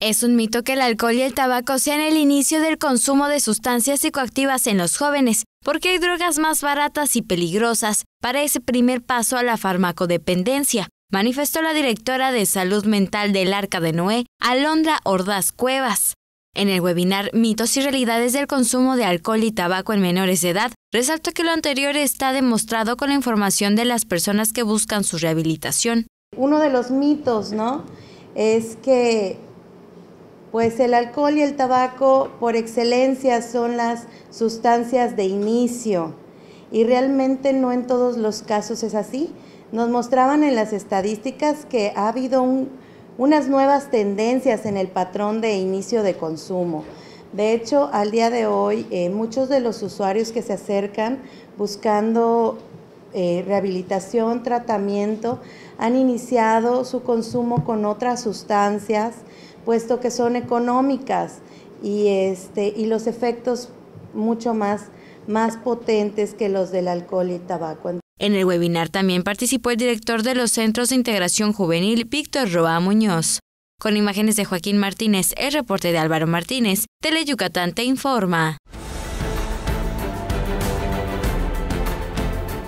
Es un mito que el alcohol y el tabaco sean el inicio del consumo de sustancias psicoactivas en los jóvenes, porque hay drogas más baratas y peligrosas para ese primer paso a la farmacodependencia, manifestó la directora de salud mental del Arca de Noé, Alondra Ordaz Cuevas. En el webinar Mitos y Realidades del Consumo de Alcohol y Tabaco en Menores de Edad, resaltó que lo anterior está demostrado con la información de las personas que buscan su rehabilitación. Uno de los mitos, ¿no? Es que pues el alcohol y el tabaco por excelencia son las sustancias de inicio y realmente no en todos los casos es así. Nos mostraban en las estadísticas que ha habido unas nuevas tendencias en el patrón de inicio de consumo. De hecho, al día de hoy, eh, muchos de los usuarios que se acercan buscando eh, rehabilitación, tratamiento, han iniciado su consumo con otras sustancias, puesto que son económicas y, este, los efectos mucho más, más potentes que los del alcohol y tabaco. En el webinar también participó el director de los Centros de Integración Juvenil, Víctor Roa Muñoz. Con imágenes de Joaquín Martínez, el reporte de Álvaro Martínez, Tele Yucatán te informa.